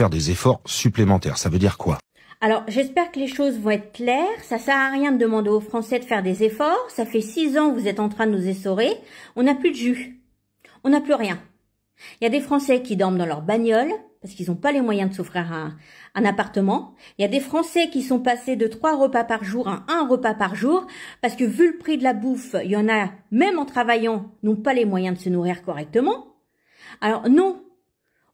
faire des efforts supplémentaires. Ça veut dire quoi alors, j'espère que les choses vont être claires. Ça sert à rien de demander aux Français de faire des efforts. Ça fait six ans que vous êtes en train de nous essorer. On n'a plus de jus. On n'a plus rien. Il y a des Français qui dorment dans leur bagnole parce qu'ils n'ont pas les moyens de s'offrir un, un, appartement. Il y a des Français qui sont passés de trois repas par jour à un repas par jour parce que vu le prix de la bouffe, il y en a, même en travaillant, n'ont pas les moyens de se nourrir correctement. Alors non,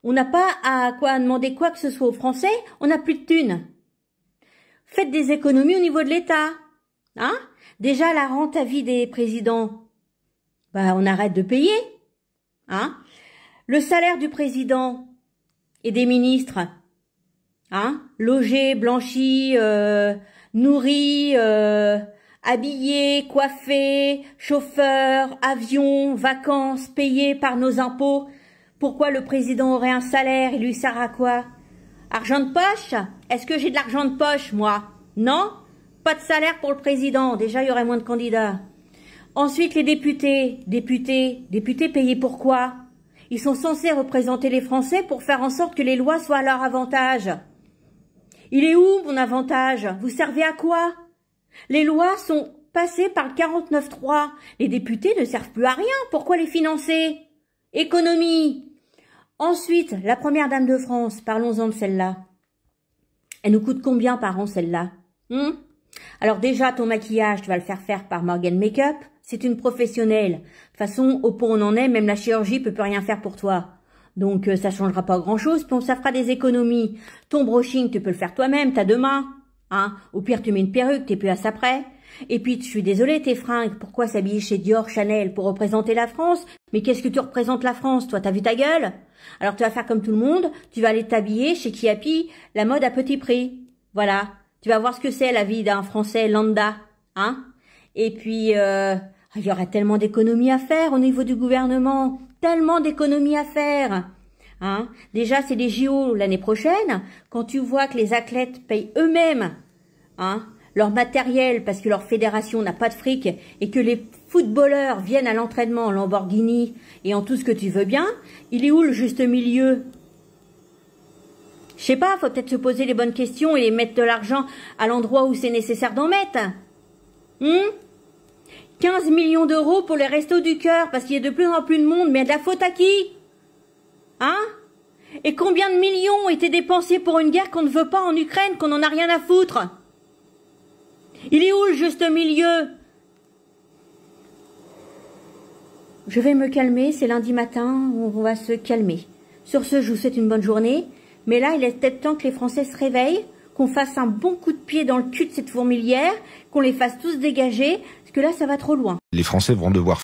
on n'a pas à quoi demander quoi que ce soit aux Français, on n'a plus de thunes. Faites des économies au niveau de l'État. Hein Déjà la rente à vie des présidents, bah on arrête de payer. Hein Le salaire du président et des ministres, hein logé blanchi, euh, habillé, euh, habillés, coiffé vacances payés par nos impôts. Pourquoi le président aurait un salaire Il lui sert à quoi Argent de poche Est-ce que j'ai de l'argent de poche, moi Non Pas de salaire pour le président. Déjà, il y aurait moins de candidats. Ensuite, les députés. Députés. Députés payés pour quoi Ils sont censés représenter les Français pour faire en sorte que les lois soient à leur avantage. Il est où mon avantage Vous servez à quoi Les lois sont passées par le 49.3. Les députés ne servent plus à rien. Pourquoi les financer Économie Ensuite, la première dame de France, parlons-en de celle-là. Elle nous coûte combien par an celle-là hein Alors déjà, ton maquillage, tu vas le faire faire par Morgan Makeup. C'est une professionnelle. De toute façon, au point on en est, même la chirurgie peut plus rien faire pour toi. Donc euh, ça changera pas grand-chose, on ça fera des économies. Ton brushing, tu peux le faire toi-même, t'as deux mains. Hein Au pire, tu mets une perruque, t'es plus à ça près. Et puis, je suis désolée, tes fringues, pourquoi s'habiller chez Dior, Chanel pour représenter la France Mais qu'est-ce que tu représentes la France, toi T'as vu ta gueule Alors tu vas faire comme tout le monde, tu vas aller t'habiller chez Kiapi, la mode à petit prix. Voilà. Tu vas voir ce que c'est la vie d'un Français lambda, hein Et puis, euh, il y aura tellement d'économies à faire au niveau du gouvernement, tellement d'économies à faire. Hein Déjà, c'est les JO l'année prochaine. Quand tu vois que les athlètes payent eux-mêmes, hein, leur matériel parce que leur fédération n'a pas de fric et que les footballeurs viennent à l'entraînement en Lamborghini et en tout ce que tu veux bien, il est où le juste milieu Je sais pas, faut peut-être se poser les bonnes questions et mettre de l'argent à l'endroit où c'est nécessaire d'en mettre. 15 hmm millions d'euros pour les restos du cœur parce qu'il y a de plus en plus de monde, mais de la faute à qui Hein Et combien de millions ont été dépensés pour une guerre qu'on ne veut pas en Ukraine, qu'on n'en a rien à foutre il est où le juste milieu Je vais me calmer, c'est lundi matin, on va se calmer. Sur ce, je vous souhaite une bonne journée. Mais là, il est peut-être temps que les Français se réveillent, qu'on fasse un bon coup de pied dans le cul de cette fourmilière, qu'on les fasse tous dégager, parce que là, ça va trop loin. Les Français vont devoir